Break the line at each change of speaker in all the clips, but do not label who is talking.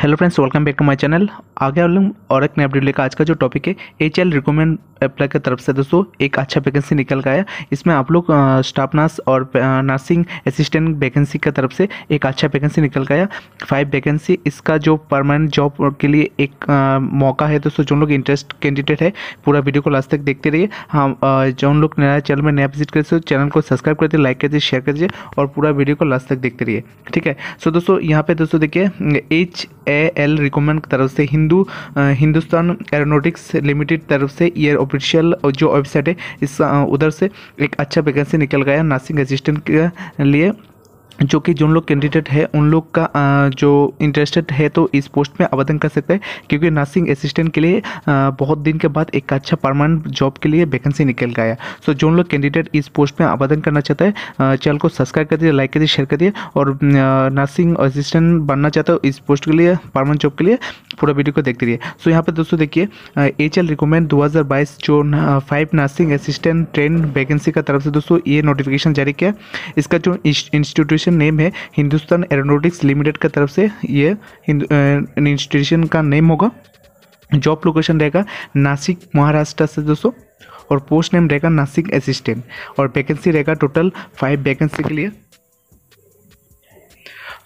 hello friends welcome back to my channel आगे हम और एक नया लेकर आज का जो टॉपिक है एच एल रिकमेंड अप्लाई की तरफ से दोस्तों एक अच्छा वैकेंसी निकल गया आया इसमें आप लोग स्टाफ नर्स और नर्सिंग असिस्टेंट वैकेंसी की तरफ से एक अच्छा वैकेंसी निकल गया आया फाइव वैकेंसी इसका जो परमानेंट जॉब के लिए एक आ, मौका है दोस्तों जो लोग इंटरेस्ट कैंडिडेट है पूरा वीडियो को लास्ट तक देखते रहिए हम जो लोग नया चैनल में नया विजिट करते चैनल को सब्सक्राइब कर दिए लाइक कर दिए शेयर कर दीजिए और पूरा वीडियो को लास्ट तक देखते रहिए ठीक है सो दोस्तों यहाँ पर दोस्तों देखिए एच ए एल रिकमेंड की तरफ से हिंदू हिंदुस्तान एरोनोटिक्स लिमिटेड तरफ से ये ऑफिशियल जो वेबसाइट है इस उधर से एक अच्छा वैकेंसी निकल गया नर्सिंग असिस्टेंट के लिए जो कि जिन लोग कैंडिडेट है उन लोग का जो इंटरेस्टेड है तो इस पोस्ट में आवेदन कर सकते हैं क्योंकि नर्सिंग असिस्टेंट के लिए बहुत दिन के बाद एक अच्छा परमानेंट जॉब के लिए वैकेंसी निकल गया है सो जो लोग कैंडिडेट इस पोस्ट में आवेदन करना चाहते हैं चैनल को सब्सक्राइब कर दिए लाइक कर दिए शेयर कर दिए और नर्सिंग असिस्टेंट बनना चाहते हो इस पोस्ट के लिए परमानेंट जॉब के लिए पूरा वीडियो को देखते रहिए सो यहाँ पर दोस्तों देखिए एच एल रिकोमेंड दो जो five nursing assistant trainee vacancy का तरफ से दोस्तों ये नोटिफिकेशन जारी किया इसका जो इंस्टीट्यूशन इंस्टीट्यूशन नेम है हिंदुस्तान एरोनोटिक्स लिमिटेड की तरफ से ये इंस्टीट्यूशन का नेम होगा जॉब लोकेशन रहेगा नासिक महाराष्ट्र से दोस्तों और पोस्ट नेम रहेगा नासिक असिस्टेंट और वैकेंसी रहेगा टोटल फाइव वैकेंसी के लिए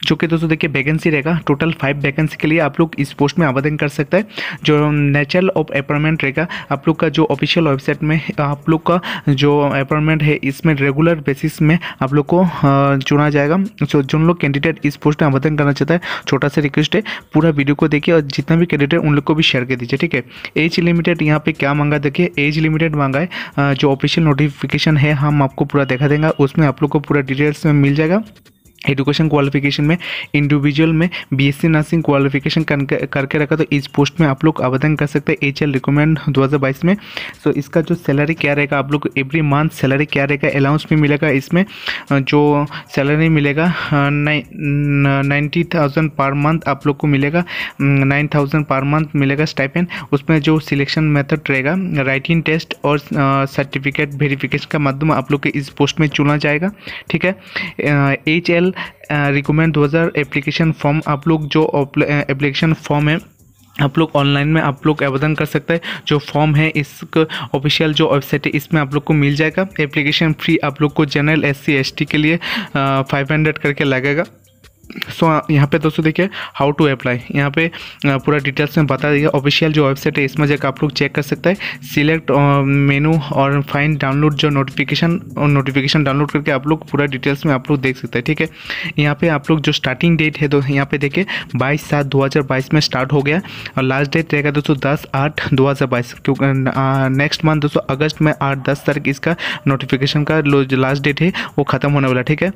जो कि दोस्तों देखिए वैकेंसी रहेगा टोटल फाइव वैकेंसी के लिए आप लोग इस पोस्ट में आवेदन कर सकते हैं जो नेचुरल ऑफ अपॉइंटमेंट रहेगा आप लोग का जो ऑफिशियल वेबसाइट में आप लोग का जो अपॉइंटमेंट है इसमें रेगुलर बेसिस में आप लोग को चुना जाएगा सो जो लोग कैंडिडेट इस पोस्ट में आवेदन करना चाहता है छोटा सा रिक्वेस्ट है पूरा वीडियो को देखिए और जितना भी कैंडिडेट उन लोग को भी शेयर कर दीजिए ठीक है एज लिमिटेड यहाँ पर क्या मांगा देखिए एज लिमिटेड मांगा है जो ऑफिशियल नोटिफिकेशन है हम आपको पूरा देखा देंगे उसमें आप लोग को पूरा डिटेल्स में मिल जाएगा एडुकेशन क्वालिफिकेशन में इंडिविजुअल में बीएससी नर्सिंग क्वालिफिकेशन करके रखा तो इस पोस्ट में आप लोग आवेदन कर सकते हैं एच एल रिकमेंड दो में सो so, इसका जो सैलरी क्या रहेगा आप लोग एवरी मंथ सैलरी क्या रहेगा अलाउंस भी मिलेगा इसमें जो सैलरी मिलेगा नाइन्टी थाउजेंड पर मंथ आप लोग को मिलेगा नाइन थाउजेंड पर मंथ मिलेगा स्टाइपेन उसमें जो सिलेक्शन मेथड रहेगा राइटिंग टेस्ट और सर्टिफिकेट वेरीफिकेशन का माध्यम आप लोग के इस पोस्ट में चुना जाएगा ठीक है H L total recommend 2000 application form आप लोग जो एप्लीकेशन फॉर्म uh, है आप लोग ऑनलाइन में आप लोग आवेदन कर सकते हैं जो फॉर्म है इसका ऑफिशियल जो वेबसाइट है इसमें आप लोग को मिल जाएगा एप्लीकेशन फ्री आप लोग को जनरल एस सी के लिए फाइव uh, हंड्रेड करके लगेगा सो यहाँ पे दोस्तों देखिए हाउ टू अप्लाई यहाँ पे पूरा डिटेल्स में बता दिया ऑफिशियल जो वेबसाइट है इसमें जाकर आप लोग चेक कर सकते हैं सिलेक्ट मेनू और फाइन डाउनलोड जो नोटिफिकेशन और नोटिफिकेशन डाउनलोड करके आप लोग पूरा डिटेल्स में आप लोग देख सकते हैं ठीक है यहाँ पे आप लोग जो स्टार्टिंग डेट है तो यहाँ पे देखिए बाईस सात दो में स्टार्ट हो गया और लास्ट डेट रहेगा दोस्तों दस आठ दो क्योंकि नेक्स्ट मंथ दोस्तों अगस्त में आठ दस तारीख इसका नोटिफिकेशन का लास्ट डेट है वो ख़त्म होने वाला ठीक है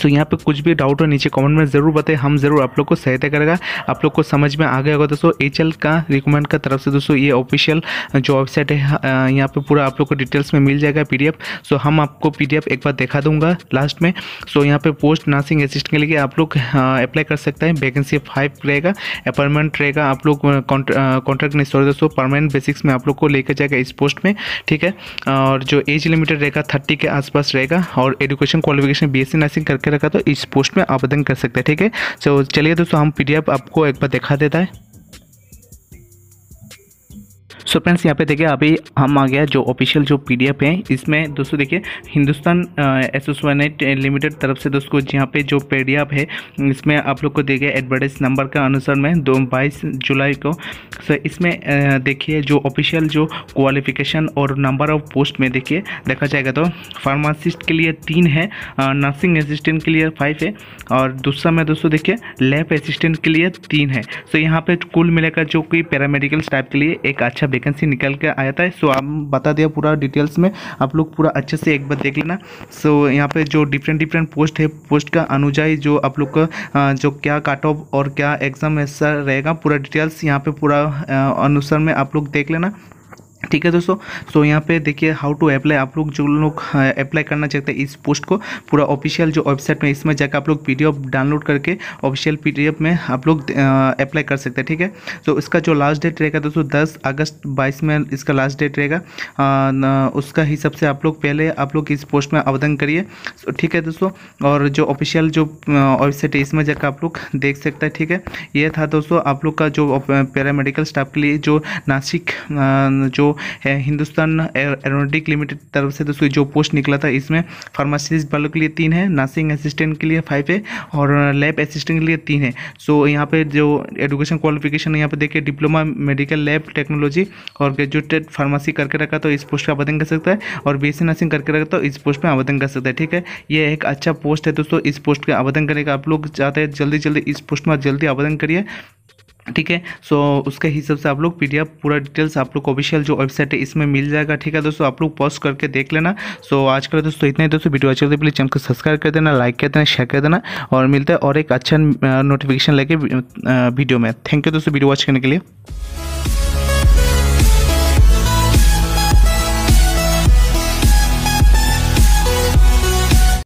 सो यहाँ पे कुछ भी डाउट हो नीचे कमेंट में ज़रूर बताएं हम ज़रूर आप लोग को सहायता करेगा आप लोग को समझ में आ गया होगा दोस्तों एच का रिकमेंड का तरफ से दोस्तों ये ऑफिशियल जो वेबसाइट है यहाँ पे पूरा आप लोग को डिटेल्स में मिल जाएगा पी सो हम आपको पी एक बार दिखा दूंगा लास्ट में सो यहाँ पर पोस्ट नर्सिंग असिस्टेंट के लिए आप लोग अप्लाई कर सकते हैं वैकेंसी फाइव रहेगा अपॉइंटमेंट रहेगा आप लोग कॉन्ट्रैक्ट नहीं सॉरी दोस्तों परमानेंट बेसिक्स में आप लोग को लेकर जाएगा इस पोस्ट में ठीक है और जो एज लिमिटेड रहेगा थर्टी के आसपास रहेगा और एजुकेशन क्वालिफिकेशन बी नर्सिंग करके रखा तो इस पोस्ट में आवेदन कर सकते हैं ठीक है तो चलिए दोस्तों हम पी आपको एक बार दिखा देता है सो फ्रेंड्स यहाँ पे देखिए अभी हम आ गया जो ऑफिशियल जो पी है इसमें दोस्तों देखिए हिंदुस्तान एसोसिएशन लिमिटेड तरफ से दोस्तों जहाँ पे जो पी है इसमें आप लोग को देखिए एडवर्टाइज नंबर के अनुसार में दो बाईस जुलाई को सो इसमें देखिए जो ऑफिशियल जो क्वालिफिकेशन और नंबर ऑफ पोस्ट में देखिए देखा जाएगा तो फार्मासिस्ट के लिए तीन है नर्सिंग असिस्टेंट के लिए फाइव है और दूसरा में दोस्तों देखिए लैब असिस्टेंट के लिए तीन है सो यहाँ पर कुल मिलेगा जो कि पैरामेडिकल स्टाफ के लिए एक अच्छा वैकेंसी निकल के आया था सो आप बता दिया पूरा डिटेल्स में आप लोग पूरा अच्छे से एक बार देख लेना सो यहाँ पे जो डिफरेंट डिफरेंट पोस्ट है पोस्ट का अनुजाई जो आप लोग का जो क्या काट ऑफ और क्या एग्ज़ाम ऐसा रहेगा पूरा डिटेल्स यहाँ पे पूरा अनुसार में आप लोग देख लेना ठीक है दोस्तों तो यहाँ पे देखिए हाउ टू अप्लाई आप लोग जो लोग अप्लाई हाँ, करना चाहते हैं इस पोस्ट को पूरा ऑफिशियल जो वेबसाइट में इसमें जाकर आप लोग पीडीएफ डाउनलोड करके ऑफिशियल पीडीएफ में आप लोग अप्लाई कर सकते हैं ठीक है तो इसका जो लास्ट डेट रहेगा दोस्तों दस अगस्त बाईस में इसका लास्ट डेट रहेगा उसका हिसाब से आप लोग पहले आप लोग इस पोस्ट में आवेदन करिए तो ठीक है दोस्तों और जो ऑफिशियल जो वेबसाइट है इसमें जाकर आप लोग देख सकते हैं ठीक है ये था दोस्तों आप लोग का जो पैरामेडिकल स्टाफ के लिए जो नासिक जो है हिंदुस्तान एरोनोटिक लिमिटेड तरफ से दोस्तों जो पोस्ट निकला था इसमें फार्मासिस्ट वालों के लिए तीन है नर्सिंग असिस्टेंट के लिए फाइव है और लैब असिस्टेंट के लिए तीन है सो यहाँ पे जो एडुकेशन क्वालिफिकेशन यहाँ पे देखिए डिप्लोमा मेडिकल लैब टेक्नोलॉजी और ग्रेजुएटेड फार्मासी करके रखा तो इस पोस्ट का आवेदन कर सकता है और बी नर्सिंग करके रखा तो इस पोस्ट में आवेदन कर सकता है ठीक है ये एक अच्छा पोस्ट है दोस्तों इस पोस्ट का आवेदन करने का आप लोग चाहते हैं जल्दी जल्दी इस पोस्ट में जल्दी आवेदन करिए ठीक है सो उसके हिसाब से आप लोग पी पूरा डिटेल्स आप लोग ऑफिशियल जो वेबसाइट है इसमें मिल जाएगा ठीक है दोस्तों आप लोग पोस्ट करके देख लेना सो आज कल दोस्तों इतना ही दोस्तों वीडियो अच्छे लगते प्लीज चैनल को सब्सक्राइब कर देना लाइक कर देना शेयर कर देना और मिलता है और एक अच्छा नोटिफिकेशन लेके वीडियो में थैंक यू दोस्तों वीडियो वॉच करने के लिए